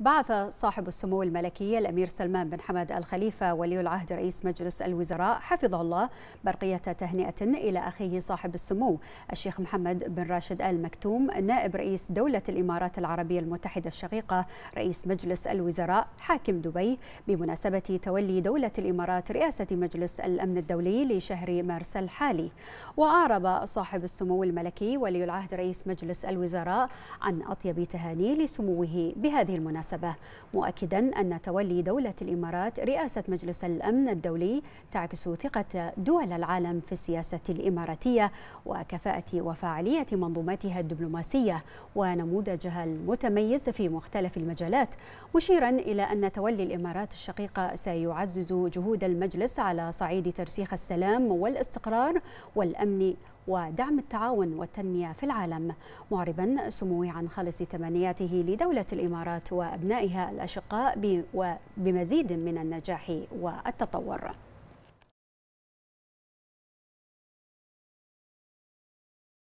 بعث صاحب السمو الملكي الأمير سلمان بن حمد الخليفة ولي العهد رئيس مجلس الوزراء حفظه الله برقية تهنئة إلى أخيه صاحب السمو الشيخ محمد بن راشد آل مكتوم نائب رئيس دولة الإمارات العربية المتحدة الشقيقة رئيس مجلس الوزراء حاكم دبي بمناسبة تولي دولة الإمارات رئاسة مجلس الأمن الدولي لشهر مارس الحالي وأعرب صاحب السمو الملكي ولي العهد رئيس مجلس الوزراء عن أطيب تهاني لسموه بهذه المناسبة المناسبة مؤكدا أن تولي دولة الإمارات رئاسة مجلس الأمن الدولي تعكس ثقة دول العالم في السياسة الإماراتية وكفاءة وفاعلية منظوماتها الدبلوماسية ونموذجها المتميز في مختلف المجالات مشيرا إلى أن تولي الإمارات الشقيقة سيعزز جهود المجلس على صعيد ترسيخ السلام والاستقرار والأمن ودعم التعاون والتنمية في العالم معربا سموه عن خالص تمنياته لدولة الإمارات وأبنائها الأشقاء وبمزيد من النجاح والتطور